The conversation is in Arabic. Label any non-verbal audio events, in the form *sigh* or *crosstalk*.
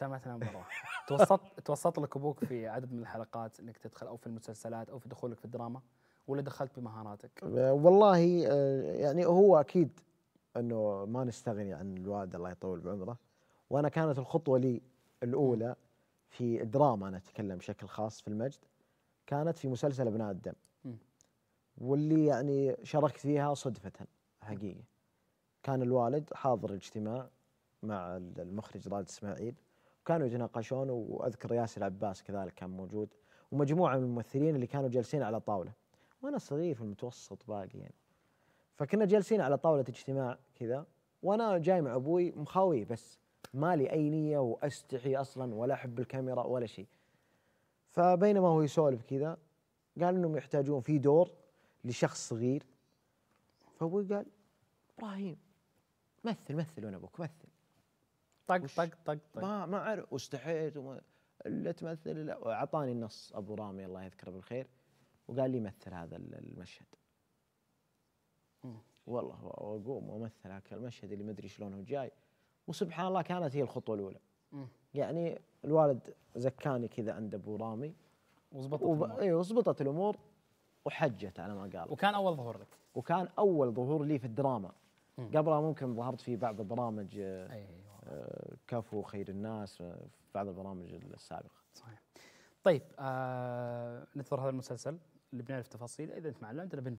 سمعتنا مره توسط *laughs* توسط لك ابوك في عدد من الحلقات انك تدخل او في المسلسلات او في دخولك في الدراما ولا دخلت بمهاراتك؟ والله آه، يعني هو اكيد انه ما نستغني عن الوالد الله يطول بعمره وانا كانت الخطوه لي الاولى في الدراما انا اتكلم بشكل خاص في المجد كانت في مسلسل ابناء الدم واللي يعني شاركت فيها صدفه حقيقه كان الوالد حاضر الاجتماع مع المخرج راد اسماعيل وكانوا يتناقشون واذكر ياسر العباس كذلك كان موجود ومجموعه من الممثلين اللي كانوا جالسين على طاوله وانا صغير في المتوسط باقي يعني فكنا جالسين على طاوله اجتماع كذا وانا جاي مع ابوي مخاوي بس مالي اي نيه واستحي اصلا ولا احب الكاميرا ولا شيء فبينما هو يسولف كذا قال انهم يحتاجون في دور لشخص صغير فابوي قال ابراهيم مثل مثل وانا ابوك مثل طق طق طق طق ما ما اعرف واستحيت وما لا تمثل اعطاني النص ابو رامي الله يذكره بالخير وقال لي مثل هذا المشهد والله واقوم وامثل هذا المشهد اللي ما ادري شلون هو جاي وسبحان الله كانت هي الخطوه الاولى يعني الوالد زكاني كذا عند ابو رامي وزبطت وب... الامور اي وزبطت الامور وحجت على ما قال وكان اول ظهور لك وكان اول ظهور لي في الدراما قبلها ممكن ظهرت في بعض برامج آه، آه، كفو خير الناس آه، في بعض البرامج السابقه. صحيح. طيب آه نذكر هذا المسلسل اللي بنعرف تفاصيله اذا انت ما علمت